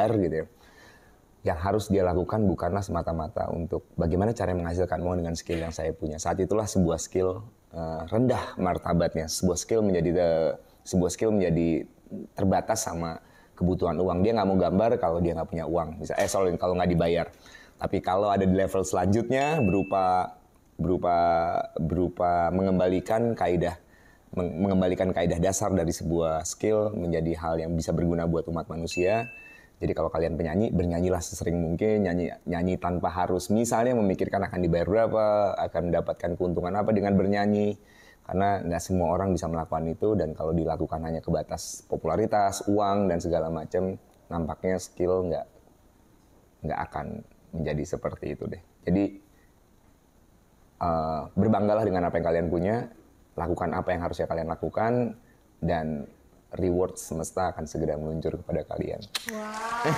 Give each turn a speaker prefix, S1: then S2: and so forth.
S1: gitu ya. Yang harus dia lakukan bukanlah semata-mata untuk bagaimana cara menghasilkan uang dengan skill yang saya punya. Saat itulah sebuah skill eh, rendah martabatnya, sebuah skill menjadi the, eh, sebuah skill menjadi terbatas sama kebutuhan uang. Dia nggak mau gambar kalau dia nggak punya uang. Bisa eh sorry kalau nggak dibayar. Tapi kalau ada di level selanjutnya berupa berupa berupa mengembalikan kaidah mengembalikan kaidah dasar dari sebuah skill menjadi hal yang bisa berguna buat umat manusia jadi kalau kalian penyanyi, bernyanyilah sesering mungkin, nyanyi nyanyi tanpa harus misalnya memikirkan akan dibayar berapa, akan mendapatkan keuntungan apa dengan bernyanyi. Karena nggak semua orang bisa melakukan itu dan kalau dilakukan hanya ke batas popularitas, uang dan segala macam, nampaknya skill nggak nggak akan menjadi seperti itu deh. Jadi uh, berbanggalah dengan apa yang kalian punya, lakukan apa yang harusnya kalian lakukan dan reward semesta akan segera meluncur kepada kalian. Wow.